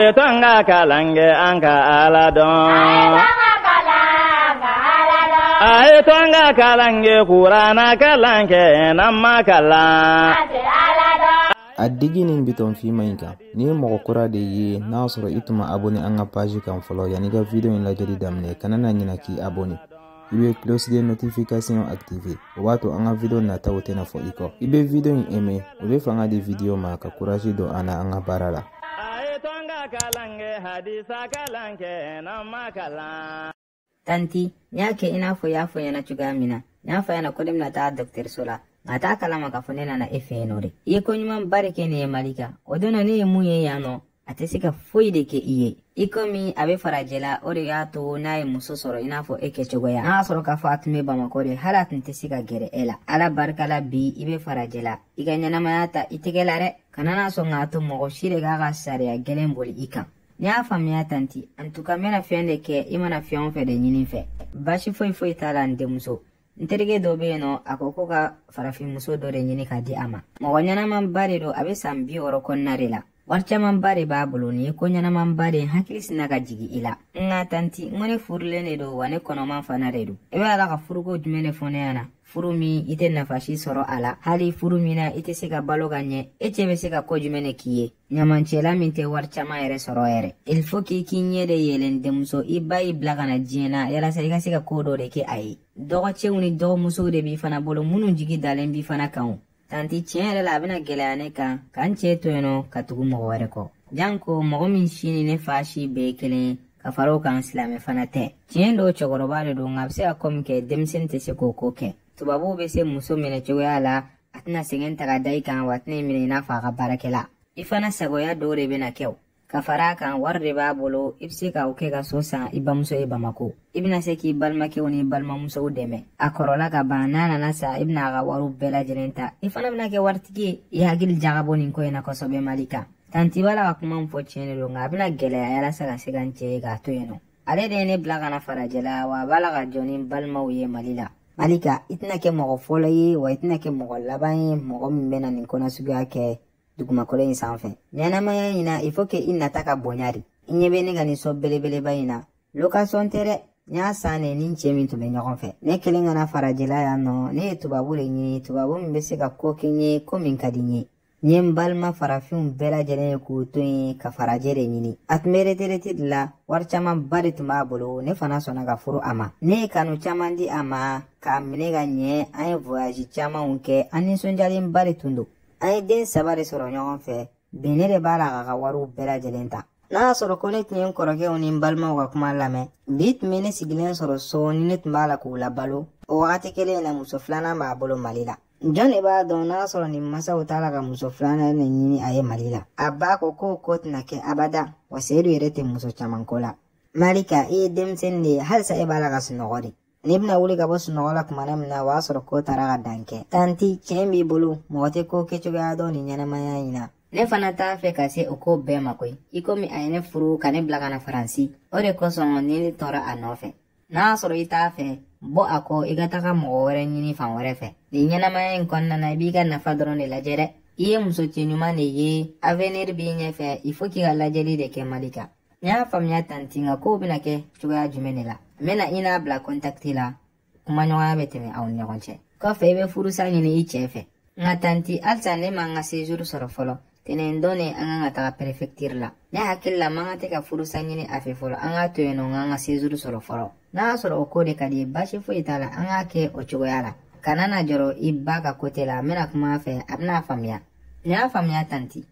Ton ka kalan kɛ an ka Ala dɔn. A ye ton ka kalan kɛ kuranna kalan kɛ n'an ma kalan. A digi nin bitɔn finman in kan n'i ye mɔgɔ kura de ye n'a sɔrɔ i tun ma abonné an ka page kan fɔlɔ yani i ka video in lajɛli daminɛ kana na ɲina k'i abonné i be cloche de notification activer o b'a to an ka video nataw tɛna fɔ i kɔ i be video in aimer o be fanga di videwo ma ka courage don an na an ka baara la kalan ke hadisa kalan ke nan Tanti, yake ina fo ya fo yana chuga mina. ya fa yana kudin na ta Dr. Sola. mata kalama ka funena na efe nore. Iye ko nyuma barike ne malika. Odona ne mu ye yano. Ate sika foide ke iye. i komi a be farajɛ la o de y'a to n'a ye muso sɔrɔ i n'a fɔ e kɛcogoya an sɔrɔ k'a fɔ a tun be bamakɔ de hali a tun tɛ se ka gɛrɛ e la ala barika la bi i be farajɛ la i ka ɲɛnamaya ta i tɛgɛ la dɛ kana n'a sɔn k'a to mɔgɔ si de k'a ka sariya gwɛlɛn boli i kan ni y'a faamiya tanti an tuka mena fɛn de kɛ i mana fɛn o fɛ de ɲini fɛ basi foyi foyi t'a la n denmuso n terike dɔ be yen nɔ a ko ko ka farafinmuso dɔ de ɲini ka di a ma mɔgɔ ɲɛnamanba de don a be saan bi wɔrɔ kɔnɔna de la wari caman ba de b'a bolo nin ye ko ɲɛnaman ba hakili sina ka jigi i la n tanti n ne furulen de do wa ne kɔnɔman fana de don i b'a la ka furuko jumɛn de fɔ ne furu min i tɛ nafasi sɔrɔ a la hali furu min na i tɛ se ka balo ka ɲɛ i cɛ be se ka ko jumɛn de k'i ye ɲamacɛla min tɛ wari caman yɛrɛ sɔrɔ yɛrɛ il faut k'i k'i ɲɛ de yɛlɛn denmuso i ba y'i bila ka na yalasa i ka se ka koo dɔ de kɛ a ye dɔgɔcɛw ni dɔgɔmusow de b'i fana bolo minnu jigi dalen b'i fana kan o tanti tiɲɛ yɛrɛ la e a bɛna gɛlɛya ne kan ka n cɛ to yen nɔ ka tugu mɔgɔ wɛrɛ kɔ jan ko mɔgɔ min si ni ne fa si bɛɛ kelen ye ka fara o kan silamɛ fana tɛ tiɲɛ do cɛkɔrɔba de don nka a bɛ se ka ko kɛ denmisɛnnin tɛ se k'o ko kɛ tubabuw bɛ se muso minɛ cogoya la a tɛna sɛgɛn taga da i kan wa tɛna i minɛ i n'a fɔ a ka baarakɛla i fana sagoya dɔw de kɛ o. ka fara a kan wari de b'a bolo i be se ka o kɛ ka so san i bamuso ye bamako i bena se k'i balimakɛw ni balimamusow dɛmɛ a kɔrɔla ka ban n'a nana sa i bena a ka wariw bɛɛ lajɛlen ta i fana bena kɛ waritigi ye i hakili jagabɔ nin ko ye na kosɔbɛ mali kan tanti b'a la ka kuma min fɔ tiɲɛ de lo nka a bena gwɛlɛya yalasa ka se ka n cɛ ye k'a to yen nɔ ale de ye ne bila kana farajɛla wa a b'a la ka jɔ ni balimaw ye mali la mali ka i tɛna kɛ mɔgɔ fɔlɔ ye wa i tɛna kɛ mɔgɔ laban ye mɔgɔ min bena nin kɔnɔ suguya kɛ dugumakolo in sanfɛ ɲɛnamaya in na il faut i nata ka bonya de i ɲɛ bɛ ne ka nin so belebeleba in na location tɛ dɛ n y'a san ne ni cɛ min tun be ɲɔgɔn fɛ ne kelen kana farajɛla yan nɔ ne ye tubabu le ɲini tubabu min be se ka ko kɛ ɲɛ ye ko min ka di n ye n balima farafinw bɛɛ lajɛlen ye k'o to ye ka farajɛ de ɲini a tun be retereti de la wari camanba de tun b'a bolo ne fana sɔnna ka furu a ma ne ye kanu caaman di a ma k'a minɛ ka ɲɛ an ye voyage camanw kɛ an nisɔndiyalenba de tun don an ye den saba de sɔrɔ ɲɔgɔn fɛ benne de b'a la k'a ka wariw bɛɛ lajɛlen ta n'a y'a sɔrɔ ko ne tun ye n kɔrɔkɛw ni n balimaw ka kuma lamɛn bi tun be ne sigilen sɔrɔ so ni ne tun b'a la k'u labalo o wagati kelen na muso filanan b'a bolo mali la jɔn de b'a dɔn n'a sɔrɔ nin masaw t'a la ka muso filanan ne ɲini a ye mali la a b'a ko k'o ko tɛna kɛ abada wa seyidu yɛrɛ tɛ muso caman ko la malika i ye denmisɛni de ye halisa e b'a la ka sunɔgɔ de n'i bɛna wuli ka bɔ sunɔgɔ la kumana min na o y'a sɔrɔ ko taara ka dan kɛ tanti tiɲɛ b'i bolo mɔgɔ tɛ ko kɛcogoya dɔn nin ɲɛnɛmaya in na ne fana t'a fɛ ka se o ko bɛɛ ma koyi i komi a ye ne furu ka ne bila ka na faransi o de kosɔn ne tɔɔra a nɔfɛ n'a sɔrɔ i t'a fɛ bɔ a kɔ i ka taga mɔgɔ wɛrɛ ɲini fan wɛrɛ fɛ nin ɲɛnamaya in kɔnɔna na i b'i ka nafa dɔrɔn de lajɛ dɛ i ye muso cɛɲuman de ye avenir b'i ɲɛfɛ i fo k'i ka lajɛli de kɛ mali kan n y'a faamuya tanti nka kow bena kɛ cogoya jumɛn de la mena ina bla n'a bila kɔntakiti la bɛ tɛmɛ aw ni ɲɔgɔn cɛ kɔfɛ i bɛ furusa ɲini i cɛɛ fɛ nka tanti halisa ne ma n ka sezuru sɔrɔ fɔlɔ tɛnɛ dɔ ne an kan ka taga pɛrɛfɛktiri la ne hakili la man ka tɛ ka furusa ɲini a fɛ fɔlɔ an k'a to yen nɔ k'an ka sezuru sɔrɔ fɔlɔ n'a y'a sɔrɔ o ko de ka di ye basi foyi e t'a la an k'a kɛ o cogoya la kana na jɔrɔ i ba ka kote la n bena kuma fɛ a ben'a faamuya ni y'a faamuya tanti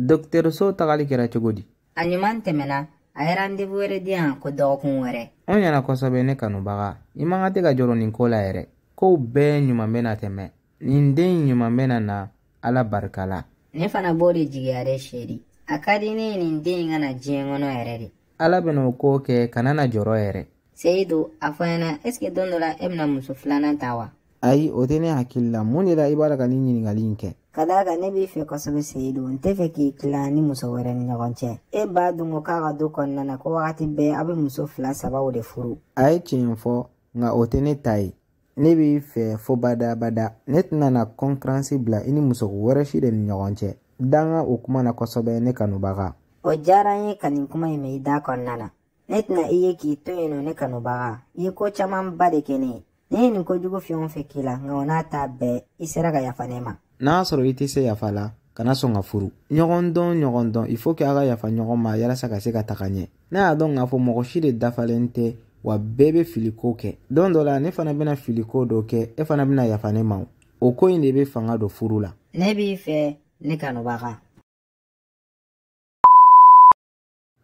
dɔktɛriso tagali kɛra cogo di a ɲuman tɛmɛna a ye randevu wɛrɛ di yan ko dɔgɔkun wɛrɛ an ɲɛna kosɛbɛ ne kanubaga i man ka tɛ ka jɔrɔ nin ko la yɛrɛ kow bɛɛ ɲuman bɛna tɛmɛ nin den ɲuman bɛna na ala barika la ne fana b'o de jigiya dɛ seri a ka di ne ye nin den ka na diɲɛ kɔnɔ yɛrɛ de ala bɛna o ko kɛ kana na jɔrɔ yɛrɛ seyidu a fɔɲɛna ɛseke don dɔ la e bɛna muso filanan ta wa ayi o tɛ ne hakili la mun de la i b'a la ka nin ɲininkali in kɛ ka d'a kan ne b'i fɛ kosɛbɛ seyidu e n tɛ fɛ k'i tila ni muso wɛrɛ ni ɲɔgɔn cɛ e b'a dun ko k'a ka du kɔnɔna na ko wagati bɛɛ a bɛ muso fila sabaw de furu a ye tiɲɛ fɔ nka o tɛ ne ta ye ne b'i fɛ fo badabada ne tɛna na kɔnkiransi bila i ni muso wɛrɛ si de ni ɲɔgɔn cɛ danga o kuma na kosɛbɛ ne kanubaga o diyara n ye ka nin kuma ɲi mɛ i da kɔnɔna na ne tɛna i ye k'i to yen nɔ ne kanubaga i ye ko camanba de kɛ ne ye ne ye nin kojugu fɛn o fɛn k'i la nka o n'a ta bɛɛ i sera ka yafa ne ma n'a sɔrɔ i tɛ se yafa la kana sɔn ka furu ɲɔgɔn dɔn ɲɔgɔn dɔn i faut ke a ka yafa ɲɔgɔn ma yalasa ka se ka taga ɲɛ ne y'a dɔn k'a fɔ mɔgɔ si de dafalen tɛ wa bɛɛ bɛ filiko kɛ don dɔ la ne fana bɛna filiko dɔ kɛ e fana bɛna yafa ne ma o ko in de bɛ fanga don furu la ne b'i fɛ ne kanubaga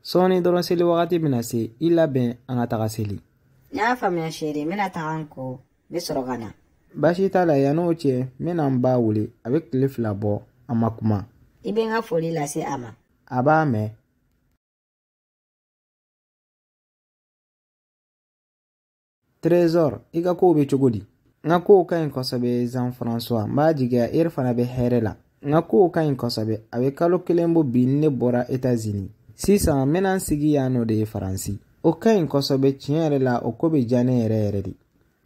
sɔɔni dɔrɔn seli wagati bɛna se i labɛn an ka taga seli n y'a faamuya seere n bɛna taga n ko n bɛ sɔrɔ ka na baasi t'a la yann'o cɛ n bɛna n ba wele a bɛ tile fila bɔ a ma kuma i bɛ n ka foli lase a ma a b'a mɛn trésor i ka kow bɛ cogo di n ka kow ka ɲi kosɛbɛ zan françois n b'a jigiya eri fana bɛ hɛrɛ la n ka kow ka ɲi kosɛbɛ a bɛ kalo kelen bɔ bi ne bɔra etats-unis sisan n bɛna n sigi yan nɔ de faransi o ka ɲi kosɛbɛ tiɲɛ yɛrɛ la o ko bɛ diya ne yɛrɛ yɛrɛ de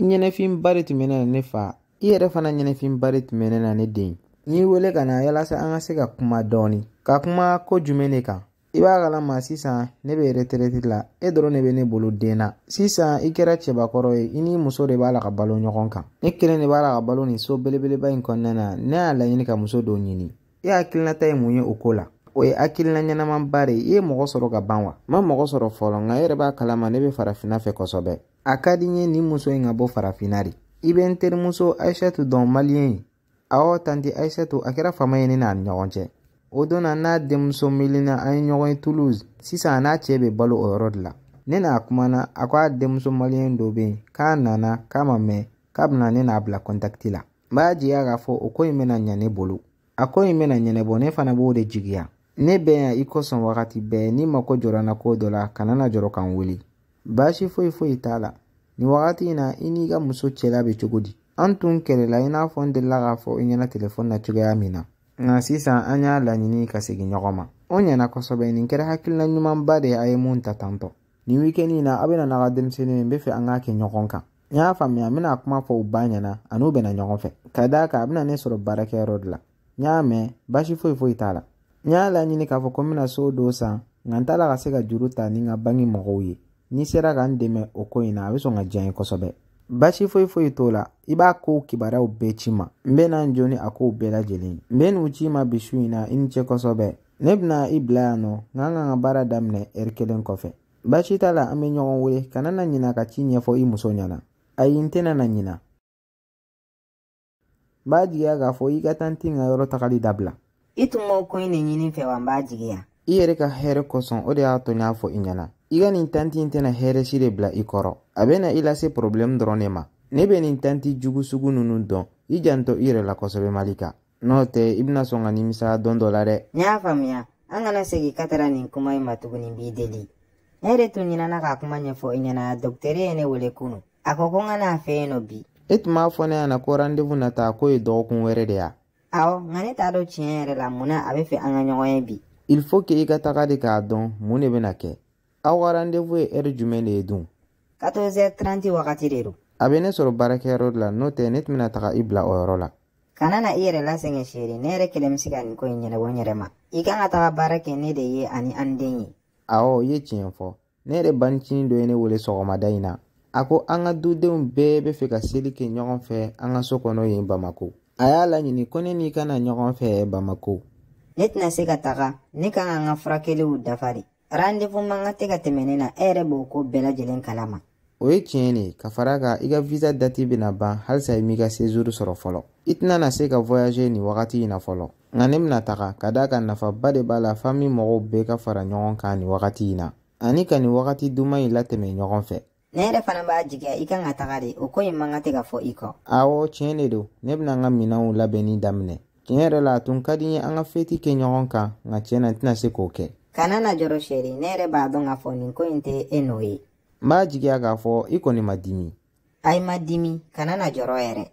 ɲɛnɛfinba de tun bɛ ne na ne fa i yɛrɛ fana ɲɛnɛfinba de tun bɛ ne na ne den n wele ka na yalasa an ka se ka kuma dɔɔni ka kuma ko jumɛn de kan i b'a kalama sisan ne bɛ ereterɛti la e dɔrɔn de bɛ ne bolo den na sisan i kɛra cɛbakɔrɔ ye i n'i muso de b'a la ka balo ɲɔgɔn kan ne kelen de b'a la ka balo nin so belebeleba in kɔnɔna na ne y'a laɲini ka muso dɔ ɲini e hakilinata ye mun ye o ko la o ye hakilina ɲɛnamanba de ye i ye mɔgɔ sɔrɔ ka ban wa n ma mɔgɔ sɔrɔ fɔlɔ nka e yɛrɛ b'a kalama ne bɛ farafinna fɛ kosɛbɛ a ka di n ye nin muso in ka bɔ farafina de i bɛ n terimuso ayisatu dɔn maliyɛn ye awɔ tanti ayisatu a kɛra fama ye ne n'a ni ɲɔgɔn cɛ o donna n'a denmuso milina an ye ɲɔgɔn ye toulouse sisan a n'a cɛ bɛ balo o yɔrɔ de la ne n'a kumana a ko a denmuso maliyɛn dɔ bɛ yen k'a nana k'a ma mɛn k'a bɛna ne n'a bila kɔntakiti la n b'a jigiya k'a fɔ o ko in bɛna ɲɛ ne bolo a ko in bɛna ɲɛnɛbɔ ne fana b'o de jigiya ne bɛ yan i kosɔn wagati bɛɛ n'i mako jɔra n na ko dɔ la kana na jɔrɔ ka n wele baasi foyi foyi t'a la nin wagati in na i n'i ka muso cɛla bɛ cogo di an tun kɛlɛla i n'a fɔ n delila k'a fɔ i ɲɛna telefɔni na cogoya min na nka sisan an y'a laɲini ka segin ɲɔgɔn ma o ɲɛna kosɛbɛ nin kɛra hakilina ɲumanba de ye a ye mun ta tantɔ nin wikɛni na a bɛna n'a ka denmisɛnnin n bɛ fɛ an k'a kɛ ɲɔgɔn kan n y'a faamuya n bɛna kuma fɔ u ba ɲɛna ani u bɛna ɲɔgɔn fɛ ka d'a kan a bɛna ne sɔrɔ baarakɛyɔrɔ de la n y'a mɛn baasi foyi foyi t'a la n y'a laɲini k'a fɔ ko n bɛna so dɔ san nka n t'a la ka se ka juru ta ni n ka bange mɔgɔw ye n'i sera ka n dɛmɛ o ko in na a bɛ sɔn ka diya n ye kosɛbɛ basi foyi foyi t'o la i b'a kow kibaruyaw bɛɛ ci ma n bɛna n jɔ ni a kow bɛɛ lajɛlen n bɛ n'u ci ma bi su in na i ni ce kosɛbɛ ne bɛna i bila yan nɔ n ka kan baara daminɛ ɛri kelen kɔfɛ baasi t'a la an bɛ ɲɔgɔn wele kana na ɲina ka ci ɲɛfɔ i muso ɲɛna ayi n tɛna na ɲina n b'a jigiya k'a fɔ i ka taa n ti ka yɔrɔ tagali dabila i tun b'o ko in de ɲini fɛ wa n b'a jigiya i yɛrɛ ka hɛrɛ kosɔn o de y'a to n y'a fɔ i ɲɛna i ka nin tanti in tɛna hɛrɛsi de bila i kɔrɔ a bena i lase porobilɛmu dɔrɔn ne ma ne be nin tanti jugu sugu nunu dɔn i janto i yɛrɛ la kosɛbɛ malika n'o tɛ i bena sɔn ka nimisaya don dɔ la dɛ ni y'a faamuya an kana segi ka tara nin kuma i ma tuguni b'i deli ne yɛrɛ tun ɲinana k'a kuma ɲɛfɔ i ɲɛna dɔktɛri ye ne wele kunu a ko ko n ka n'a fɛ yen nɔ bi i tun b'a fɔ ne yana ko randevu nata ko ye dɔgɔkun wɛrɛ de ya awɔ nka ne t'a dɔn tiɲɛ yɛrɛ la mun na a be fɛ an ka ɲɔgɔn ye bi il faut ke i ka taga de k'a dɔn mun ne bena kɛ aw ka randevu ye ɛri jumɛn de ye dun 30 wagati de don a be ne sɔrɔ baarakɛyɔrɔ la n'o tɛ ne tun taga i bila o yɔrɔ la kana na i yɛrɛ lasɛngɛ seere ne yɛrɛ kelen be ka nin ko ɲi ɲɛnabɔ n yɛrɛ ma i kan ka taga baara kɛ ne de ye ani an den ye awɔ i ye tiɲɛ fɔ ne yɛrɛ banicinin dɔ ye ne wele sɔgɔmada ɲi na a ko an ka dudenw bɛɛ be fɛ ka seli kɛ ɲɔgɔn fɛ an ka so kɔnɔ yen bamako a y'a laɲini ko ne n'i kana ɲɔgɔn fɛ bamako ne tɛna se ka taga ne kan ka n ka furakɛliw dafa de rendez-vous man ka tɛ ka tɛmɛ ne na e yɛrɛ b'o ko bɛɛ lajɛlen kalama o ye tiɲɛ de ka fara kan i ka visa dati bena ban halisa i m'i ka sezuru sɔrɔ fɔlɔ i tɛna na se ka voyaje nin wagati in na fɔlɔ nka ne bena taga ka daa ka nafaba de b'a la fami mɔgɔw bɛɛ ka fara ɲɔgɔn kan nin wagati in na ani ka nin wagati duman ɲi latɛmɛ ɲɔgɔn fɛ ne yɛrɛ fana b'a jigiya i kan ka taga de o ko in man ka tɛ ka fɔ i kɔ awɔ tiɲɛ de don ne bena n ka minanw labɛnnin daminɛ tiɲɛ yɛrɛ la a tun ka di ye an ka feti kɛ ɲɔgɔn kan nka tiɲɛ na n tɛna se k'o kɛ kana na seri ne yɛrɛ b'a dɔn k'a fɔ nin ko in tɛ e n'o ye. n b'a jigiya k'a fɔ i kɔni ma dimi. ayi ma dimi kana na jɔrɔ yɛrɛ.